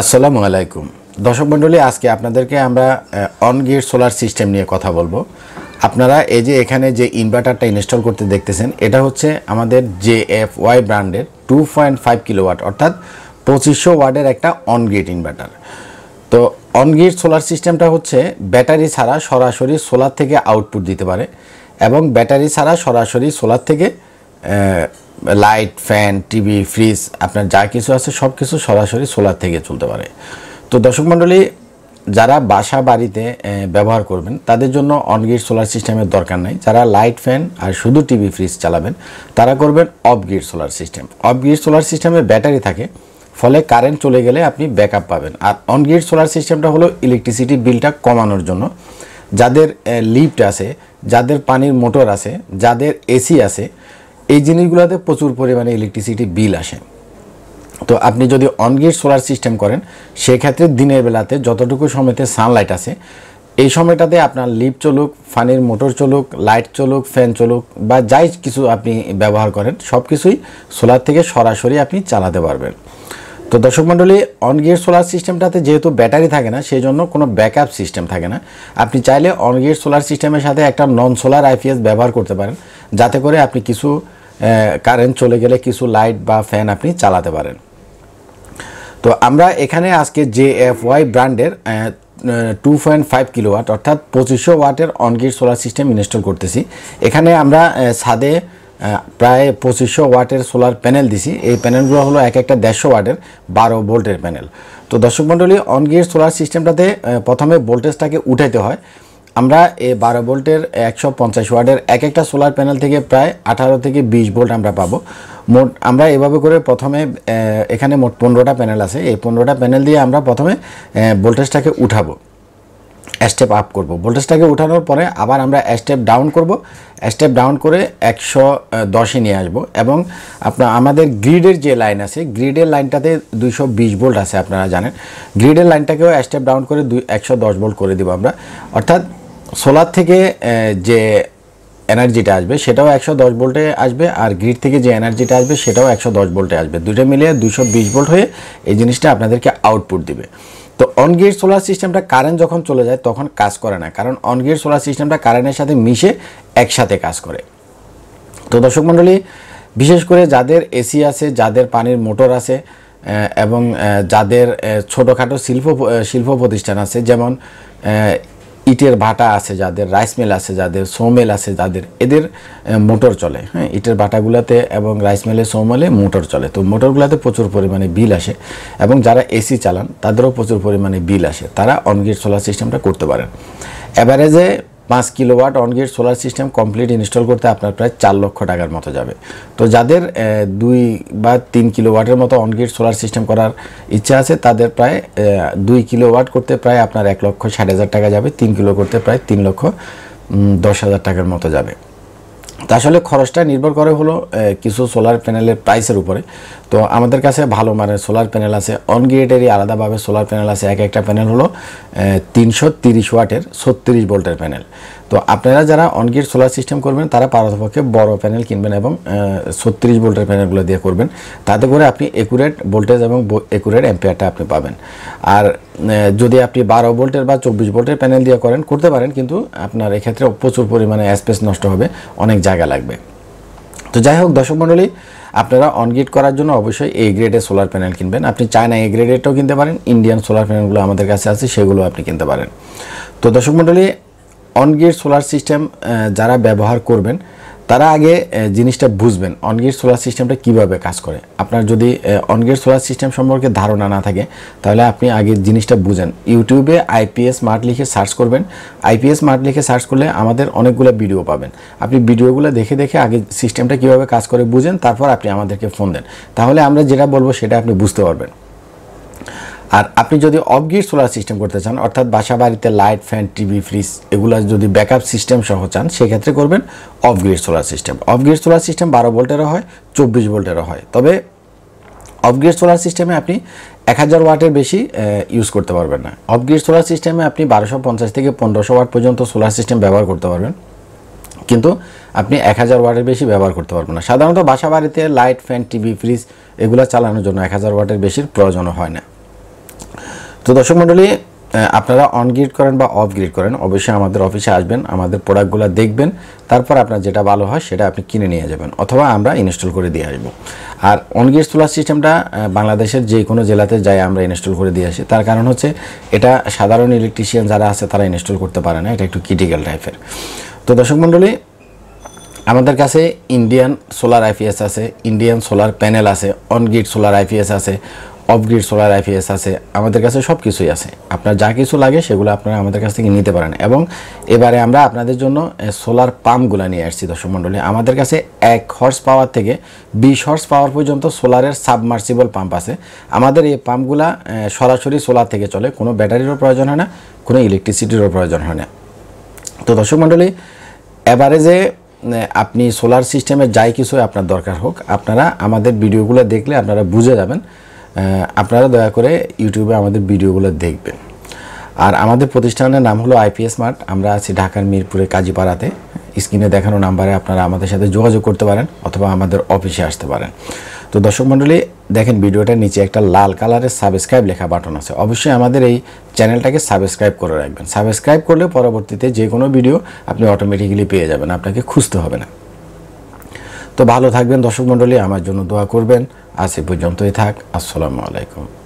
আসসালামু আলাইকুম দর্শক মণ্ডলী আজকে আপনাদেরকে আমরা অন গিয়ার সোলার সিস্টেম নিয়ে কথা বলবো আপনারা এই যে এখানে যে ইনভার্টারটা ইনস্টল করতে দেখতেছেন এটা হচ্ছে আমাদের জে এফ ওয়াই ব্র্যান্ডের টু পয়েন্ট ফাইভ কিলোওয়াট অর্থাৎ পঁচিশশো ওয়াটের একটা অন গেট ইনভার্টার তো অন গেট সোলার সিস্টেমটা হচ্ছে ব্যাটারি ছাড়া সরাসরি সোলার থেকে আউটপুট দিতে পারে এবং ব্যাটারি ছাড়া সরাসরি সোলার থেকে লাইট ফ্যান টিভি ফ্রিজ আপনার যা কিছু আছে সব কিছু সরাসরি সোলার থেকে চলতে পারে তো দর্শক মণ্ডলী যারা বাসা বাড়িতে ব্যবহার করবেন তাদের জন্য অনগ্রিড সোলার সিস্টেমের দরকার নাই যারা লাইট ফ্যান আর শুধু টিভি ফ্রিজ চালাবেন তারা করবেন off grid solar system off grid solar সিস্টেমে ব্যাটারি থাকে ফলে কারেন্ট চলে গেলে আপনি আপ পাবেন আর অনগ্রিড সোলার সিস্টেমটা হলো ইলেকট্রিসিটি বিলটা কমানোর জন্য যাদের লিফট আছে যাদের পানির মোটর আছে যাদের এসি আছে এই জিনিসগুলোতে প্রচুর পরিমাণে ইলেকট্রিসিটি বিল আসে তো আপনি যদি অনগ্রিড সোলার সিস্টেম করেন সেক্ষেত্রে দিনের বেলাতে যতটুকু সময়তে সানলাইট আছে এই সময়টাতে আপনার লিপ চলুক ফানির মোটর চলুক লাইট চলুক ফ্যান চলুক বা যাই কিছু আপনি ব্যবহার করেন সব কিছুই সোলার থেকে সরাসরি আপনি চালাতে পারবেন তো দর্শক মণ্ডলী অনগ্রিড সোলার সিস্টেমটাতে যেহেতু ব্যাটারি থাকে না সেই জন্য কোনো ব্যাকআপ সিস্টেম থাকে না আপনি চাইলে অনগ্রিড সোলার সিস্টেমের সাথে একটা নন সোলার আইপিএস ব্যবহার করতে পারেন যাতে করে আপনি কিছু কারেন্ট চলে গেলে কিছু লাইট বা ফ্যান আপনি চালাতে পারেন তো আমরা এখানে আজকে জে এফ ওয়াই ব্র্যান্ডের two point five kilowatt অর্থাৎ পঁচিশশো ওয়াটের অনগির সোলার সিস্টেম ইনস্টল করতেছি এখানে আমরা ছাদে প্রায় পঁচিশশো ওয়াটের সোলার প্যানেল দিছি এই প্যানেলগুলো হলো এক একটা দেড়শো ওয়াটের বারো ভোল্টের প্যানেল তো দর্শক মণ্ডলী অনগির সোলার সিস্টেমটাতে প্রথমে ভোল্টেজটাকে উঠাইতে হয় আমরা এই বারো ভোল্টের একশো পঞ্চাশ ওয়ার্ডের এক একটা সোলার প্যানেল থেকে প্রায় আঠারো থেকে বিশ ভোল্ট আমরা পাবো মোট আমরা এভাবে করে প্রথমে এখানে মোট পনেরোটা প্যানেল আছে এই পনেরোটা প্যানেল দিয়ে আমরা প্রথমে ভোল্টেজটাকে উঠাবো স্টেপ আপ করব ভোল্টেজটাকে উঠানোর পরে আবার আমরা স্টেপ ডাউন করব স্টেপ ডাউন করে একশো দশে নিয়ে আসব এবং আপনার আমাদের গ্রিডের যে লাইন আছে গ্রিডের লাইনটাতে দুইশো বিশ ভোল্ট আছে আপনারা জানেন গ্রিডের লাইনটাকেও স্টেপ ডাউন করে দুই একশো দশ ভোল্ট করে দেবো আমরা অর্থাৎ সোলার থেকে যে এনার্জিটা আসবে সেটাও একশো দশ ভোল্টে আসবে আর গ্রিড থেকে যে এনার্জিটা আসবে সেটাও একশো দশ ভোল্টে আসবে দুটো মিলে দুশো বিশ ভোল্ট হয়ে এই জিনিসটা আপনাদেরকে আউটপুট দিবে তো অনগেট সোলার সিস্টেমটা কারেন্ট যখন চলে যায় তখন কাজ করে না কারণ অনগেট সোলার সিস্টেমটা কারেন্টের সাথে মিশে একসাথে কাজ করে তো দর্শক মণ্ডলী বিশেষ করে যাদের এসি আছে যাদের পানির মোটর আছে এবং যাদের ছোটোখাটো শিল্প শিল্প প্রতিষ্ঠান আছে যেমন ইটের ভাটা আছে যাদের রাইস মিল আছে যাদের সোমেল আছে যাদের এদের মোটর চলে হ্যাঁ ইটের ভাটাগুলোতে এবং রাইস মিলে সোমেলে মোটর চলে তো মোটরগুলোতে প্রচুর পরিমাণে বিল আসে এবং যারা এসি চালান তাদেরও প্রচুর পরিমাণে বিল আসে তারা অনগেট সোলার সিস্টেমটা করতে পারেন অ্যাভারেজে পাঁচ kilowatt on grid solar system complete install করতে আপনার প্রায় চার লক্ষ টাকার মতো যাবে তো যাদের দুই বা তিন কিলোওয়াটের মতো অনগেট সোলার সিস্টেম করার ইচ্ছা আছে তাদের প্রায় দুই কিলোওয়াট করতে প্রায় আপনার এক লক্ষ ষাট হাজার টাকা যাবে তিন কিলো করতে প্রায় তিন লক্ষ দশ হাজার টাকার মতো যাবে তা আসলে খরচটা নির্ভর করে হলো কিছু সোলার প্যানেলের প্রাইসের উপরে তো আমাদের কাছে ভালো মানের সোলার প্যানেল আছে অনগ্রেডেরই আলাদাভাবে সোলার প্যানেল আছে এক একটা প্যানেল হলো তিনশো তিরিশ ওয়াটের ছত্রিশ ভোল্টের প্যানেল তো আপনারা যারা অনগ্রিড সোলার সিস্টেম করবেন তারা পারতপক্ষে বড় প্যানেল কিনবেন এবং ছত্রিশ ভোল্টের প্যানেলগুলো দিয়ে করবেন তাতে করে আপনি একুরেট ভোল্টেজ এবং একুরেট অ্যাম্পিয়ারটা আপনি পাবেন আর যদি আপনি বারো ভোল্টের বা চব্বিশ ভোল্টের প্যানেল দিয়ে করেন করতে পারেন কিন্তু আপনার এক্ষেত্রে প্রচুর পরিমাণে স্পেস নষ্ট হবে অনেক জায়গা লাগবে তো যাই হোক দর্শক মণ্ডলী আপনারা অনগ্রিড করার জন্য অবশ্যই এ গ্রেডের সোলার প্যানেল কিনবেন আপনি চায়না এ গ্রেডেরটাও কিনতে পারেন ইন্ডিয়ান সোলার প্যানেলগুলো আমাদের কাছে আছে সেগুলো আপনি কিনতে পারেন তো দর্শক মণ্ডলী অনগ্রিড সোলার সিস্টেম যারা ব্যবহার করবেন তারা আগে জিনিসটা বুঝবেন অনগেট সোলার সিস্টেমটা কিভাবে কাজ করে আপনার যদি অনগেট সোলার সিস্টেম সম্পর্কে ধারণা না থাকে তাহলে আপনি আগে জিনিসটা বুঝেন ইউটিউবে আইপিএস স্মার্ট লিখে সার্চ করবেন আইপিএস স্মার্ট লিখে সার্চ করলে আমাদের অনেকগুলো ভিডিও পাবেন আপনি ভিডিওগুলো দেখে দেখে আগে সিস্টেমটা কিভাবে কাজ করে বুঝেন তারপর আপনি আমাদেরকে ফোন দেন তাহলে আমরা যেটা বলবো সেটা আপনি বুঝতে পারবেন আর আপনি যদি অফগ্রিড সোলার সিস্টেম করতে চান অর্থাৎ বাসা বাড়িতে লাইট ফ্যান টিভি ফ্রিজ এগুলো যদি ব্যাকআপ সিস্টেম সহ চান সেক্ষেত্রে করবেন off grid solar system off grid solar system বারো ভোল্টেরও হয় চব্বিশ ভোল্টেরও হয় তবে অফগ্রিড সোলার সিস্টেমে আপনি এক হাজার ওয়াটের বেশি ইউজ করতে পারবেন না অফগ্রিড সোলার সিস্টেমে আপনি বারোশো পঞ্চাশ থেকে পনেরোশো ওয়াট পর্যন্ত সোলার সিস্টেম ব্যবহার করতে পারবেন কিন্তু আপনি এক হাজার ওয়াটের বেশি ব্যবহার করতে পারবেন না সাধারণত বাসা বাড়িতে লাইট ফ্যান টিভি ফ্রিজ এগুলো চালানোর জন্য এক হাজার ওয়াটের বেশির প্রয়োজন হয় না তো দর্শক মণ্ডলী আপনারা অন গ্রিড করেন বা অফ গ্রিড করেন অবশ্যই আমাদের অফিসে আসবেন আমাদের প্রোডাক্টগুলো দেখবেন তারপর আপনার যেটা ভালো হয় সেটা আপনি কিনে নিয়ে যাবেন অথবা আমরা ইনস্টল করে দিয়ে আসবো আর অন গ্রিড সোলার সিস্টেমটা বাংলাদেশের যে কোনো জেলাতে যাই আমরা ইনস্টল করে দিয়ে আসি তার কারণ হচ্ছে এটা সাধারণ ইলেকট্রিশিয়ান যারা আছে তারা ইনস্টল করতে পারে না এটা একটু ক্রিটিক্যাল টাইপের তো দর্শক মণ্ডলী আমাদের কাছে ইন্ডিয়ান সোলার আইপিএস আছে ইন্ডিয়ান সোলার প্যানেল আছে অন গ্রিড সোলার আইপিএস আছে অফগ্রিড সোলার আইপিএস আছে আমাদের কাছে সব কিছুই আছে আপনার যা কিছু লাগে সেগুলো আপনারা আমাদের কাছ থেকে নিতে পারেন এবং এবারে আমরা আপনাদের জন্য সোলার পাম্পগুলো নিয়ে আসছি দর্শক মণ্ডলী আমাদের কাছে এক হর্স পাওয়ার থেকে বিশ হর্স পাওয়ার পর্যন্ত সোলারের সাবমার্সিবল পাম্প আছে আমাদের এই পাম্পগুলো সরাসরি সোলার থেকে চলে কোনো ব্যাটারিরও প্রয়োজন হয় না কোনো ইলেকট্রিসিটিরও প্রয়োজন হয় না তো দর্শক মণ্ডলী যে আপনি সোলার সিস্টেমে যাই কিছু আপনার দরকার হোক আপনারা আমাদের ভিডিওগুলো দেখলে আপনারা বুঝে যাবেন আপনারা দয়া করে ইউটিউবে আমাদের ভিডিওগুলো দেখবেন আর আমাদের প্রতিষ্ঠানের নাম হলো আইপিএস মার্ট আমরা আছি ঢাকার মিরপুরে কাজীপাড়াতে স্ক্রিনে দেখানো নাম্বারে আপনারা আমাদের সাথে যোগাযোগ করতে পারেন অথবা আমাদের অফিসে আসতে পারেন তো দর্শক মণ্ডলী দেখেন ভিডিওটার নিচে একটা লাল কালারের সাবস্ক্রাইব লেখা বাটন আছে অবশ্যই আমাদের এই চ্যানেলটাকে সাবস্ক্রাইব করে রাখবেন সাবস্ক্রাইব করলে পরবর্তীতে যে কোনো ভিডিও আপনি অটোমেটিক্যালি পেয়ে যাবেন আপনাকে খুঁজতে হবে না তো ভালো থাকবেন দর্শক মণ্ডলী আমার জন্য দোয়া করবেন আজ এ পর্যন্তই থাক আসসালামু আলাইকুম